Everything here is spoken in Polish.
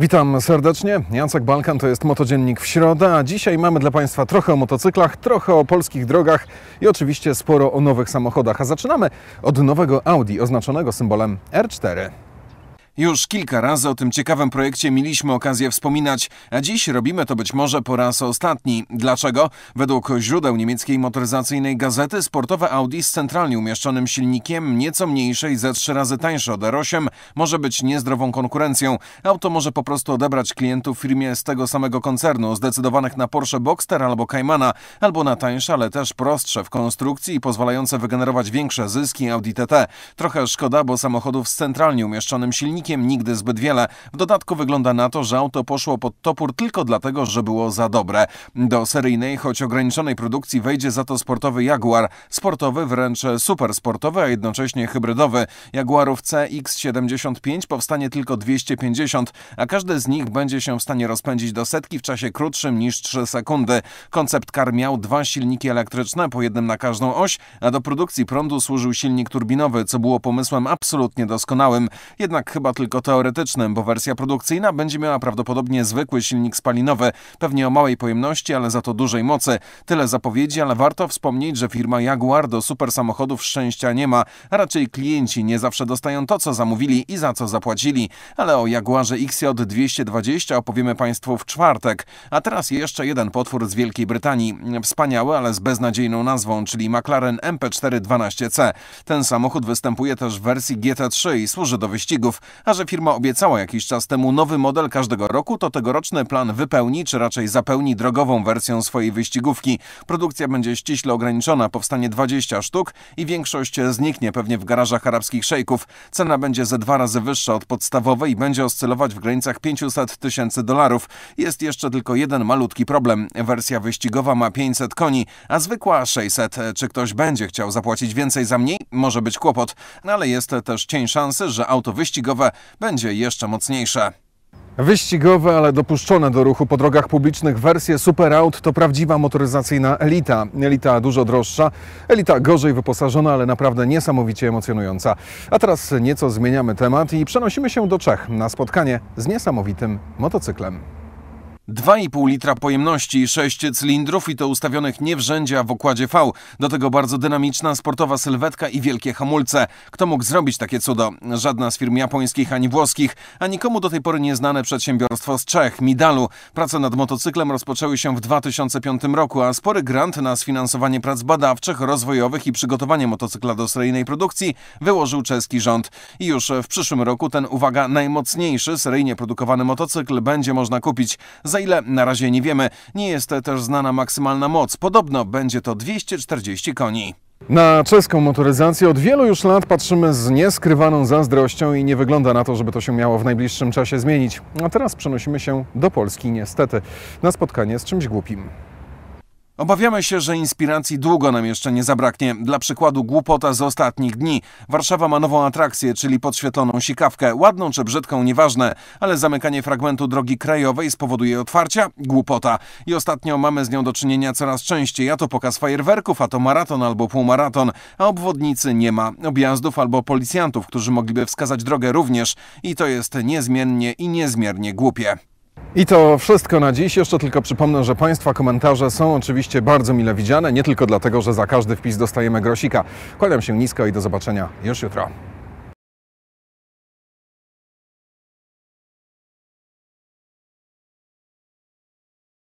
Witam serdecznie. Jacek Balkan to jest Motodziennik w środę, a dzisiaj mamy dla Państwa trochę o motocyklach, trochę o polskich drogach i oczywiście sporo o nowych samochodach. A zaczynamy od nowego Audi oznaczonego symbolem R4. Już kilka razy o tym ciekawym projekcie mieliśmy okazję wspominać, a dziś robimy to być może po raz ostatni. Dlaczego? Według źródeł niemieckiej motoryzacyjnej gazety sportowe Audi z centralnie umieszczonym silnikiem, nieco mniejsze i ze trzy razy tańsze od R8, może być niezdrową konkurencją. Auto może po prostu odebrać klientów firmie z tego samego koncernu, zdecydowanych na Porsche Boxster albo Caymana, albo na tańsze, ale też prostsze w konstrukcji i pozwalające wygenerować większe zyski Audi TT. Trochę szkoda, bo samochodów z centralnie umieszczonym silnikiem silnikiem nigdy zbyt wiele. W dodatku wygląda na to, że auto poszło pod topór tylko dlatego, że było za dobre. Do seryjnej, choć ograniczonej produkcji wejdzie za to sportowy Jaguar. Sportowy, wręcz supersportowy, a jednocześnie hybrydowy. Jaguarów CX-75 powstanie tylko 250, a każdy z nich będzie się w stanie rozpędzić do setki w czasie krótszym niż 3 sekundy. Koncept kar miał dwa silniki elektryczne, po jednym na każdą oś, a do produkcji prądu służył silnik turbinowy, co było pomysłem absolutnie doskonałym. Jednak chyba tylko teoretycznym, bo wersja produkcyjna będzie miała prawdopodobnie zwykły silnik spalinowy, pewnie o małej pojemności, ale za to dużej mocy. Tyle zapowiedzi, ale warto wspomnieć, że firma Jaguar do super samochodów szczęścia nie ma, raczej klienci nie zawsze dostają to, co zamówili i za co zapłacili. Ale o Jaguarze XJ 220 opowiemy Państwu w czwartek. A teraz jeszcze jeden potwór z Wielkiej Brytanii. Wspaniały, ale z beznadziejną nazwą, czyli McLaren MP4 12C. Ten samochód występuje też w wersji GT3 i służy do wyścigów, a że firma obiecała jakiś czas temu nowy model każdego roku, to tegoroczny plan wypełni, czy raczej zapełni drogową wersją swojej wyścigówki. Produkcja będzie ściśle ograniczona, powstanie 20 sztuk i większość zniknie pewnie w garażach arabskich szejków. Cena będzie ze dwa razy wyższa od podstawowej i będzie oscylować w granicach 500 tysięcy dolarów. Jest jeszcze tylko jeden malutki problem. Wersja wyścigowa ma 500 koni, a zwykła 600. Czy ktoś będzie chciał zapłacić więcej za mniej? Może być kłopot, no, ale jest też cień szansy, że auto wyścigowe będzie jeszcze mocniejsze. Wyścigowe, ale dopuszczone do ruchu po drogach publicznych wersje Out to prawdziwa motoryzacyjna elita. Elita dużo droższa, elita gorzej wyposażona, ale naprawdę niesamowicie emocjonująca. A teraz nieco zmieniamy temat i przenosimy się do Czech na spotkanie z niesamowitym motocyklem. 2,5 litra pojemności, 6 cylindrów i to ustawionych nie w rzędzie, a w okładzie V. Do tego bardzo dynamiczna, sportowa sylwetka i wielkie hamulce. Kto mógł zrobić takie cudo? Żadna z firm japońskich ani włoskich, a nikomu do tej pory nieznane przedsiębiorstwo z Czech, Midalu. Prace nad motocyklem rozpoczęły się w 2005 roku, a spory grant na sfinansowanie prac badawczych, rozwojowych i przygotowanie motocykla do seryjnej produkcji wyłożył czeski rząd. I już w przyszłym roku ten, uwaga, najmocniejszy seryjnie produkowany motocykl będzie można kupić. Za ile na razie nie wiemy. Nie jest też znana maksymalna moc. Podobno będzie to 240 koni. Na czeską motoryzację od wielu już lat patrzymy z nieskrywaną zazdrością i nie wygląda na to, żeby to się miało w najbliższym czasie zmienić. A teraz przenosimy się do Polski niestety na spotkanie z czymś głupim. Obawiamy się, że inspiracji długo nam jeszcze nie zabraknie. Dla przykładu głupota z ostatnich dni. Warszawa ma nową atrakcję, czyli podświetloną sikawkę. Ładną czy brzydką, nieważne, ale zamykanie fragmentu drogi krajowej spowoduje otwarcia? Głupota. I ostatnio mamy z nią do czynienia coraz częściej. A to pokaz fajerwerków, a to maraton albo półmaraton. A obwodnicy nie ma. Objazdów albo policjantów, którzy mogliby wskazać drogę również. I to jest niezmiennie i niezmiernie głupie. I to wszystko na dziś. Jeszcze tylko przypomnę, że Państwa komentarze są oczywiście bardzo mile widziane, nie tylko dlatego, że za każdy wpis dostajemy grosika. Kładam się nisko i do zobaczenia już jutro.